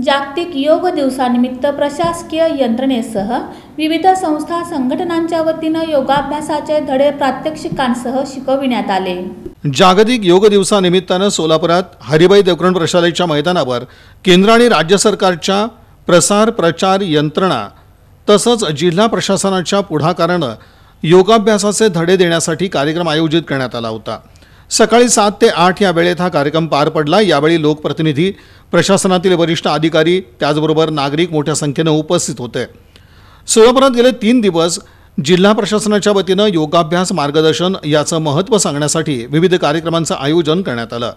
जागतिक योग दिवसानिमित्त प्रशासकीय यंत्रणेसह विविध संस्था संघटनांच्या वतीनं योगाभ्यासाचे धडे प्रात्यक्षिकांसह शिकविण्यात आले जागतिक योग दिवसानिमित्तानं सोलापुरात हरिबाई देवकरण प्रशालेच्या मैदानावर केंद्र आणि राज्य सरकारच्या प्रसार प्रचार यंत्रणा तसंच जिल्हा प्रशासनाच्या पुढाकारानं योगाभ्यासाचे धडे देण्यासाठी कार्यक्रम आयोजित करण्यात आला होता सकाळी सात ते आठ या वेळेत हा कार्यक्रम पार पडला यावेळी लोकप्रतिनिधी प्रशासनातील वरिष्ठ अधिकारी त्याचबरोबर नागरिक मोठ्या संख्येनं उपस्थित होते सोलापुरात गेले तीन दिवस जिल्हा प्रशासनाच्या वतीनं योगाभ्यास मार्गदर्शन याचं महत्त्व सांगण्यासाठी विविध कार्यक्रमांचं आयोजन करण्यात आलं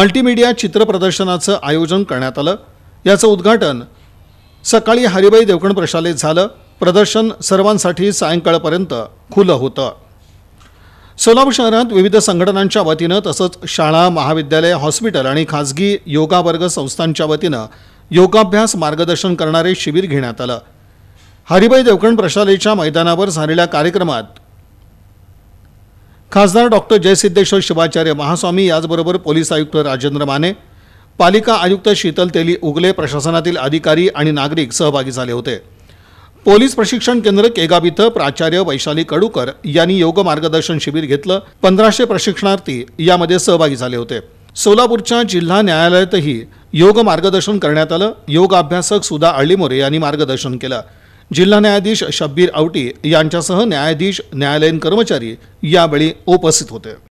मल्टीमीडिया प्रदर्शनाचं आयोजन करण्यात आलं याचं उद्घाटन सकाळी हरिबाई देवकण प्रशालेत झालं प्रदर्शन सर्वांसाठी सायंकाळपर्यंत खुलं होतं सोलापूर शहरात विविध संघटनांच्या वतीनं तसंच शाळा महाविद्यालय हॉस्पिटल आणि खाजगी योगावर्ग संस्थांच्या वतीनं योगाभ्यास मार्गदर्शन करणारे शिबिर घेण्यात आलं हरिभाई देवकण प्रशालेच्या मैदानावर झालेल्या कार्यक्रमात खासदार डॉक्टर जयसिद्धेश्वर शिवाचार्य महास्वामी याचबरोबर पोलीस आयुक्त राजेंद्र माने पालिका आयुक्त शीतल तेली उगले प्रशासनातील अधिकारी आणि नागरिक सहभागी झाले होते पोलीस प्रशिक्षण केंद्र केगाब इथं प्राचार्य वैशाली कडूकर यांनी योग मार्गदर्शन शिबिर घेतलं पंधराशे प्रशिक्षणार्थी यामध्ये सहभागी झाले होते सोलापूरच्या जिल्हा न्यायालयातही योग मार्गदर्शन करण्यात आलं योग अभ्यासक सुधा अळीमोरे यांनी मार्गदर्शन केलं जिल्हा न्यायाधीश शब्बीर आवटी यांच्यासह न्यायाधीश न्यायालयीन कर्मचारी यावेळी उपस्थित होते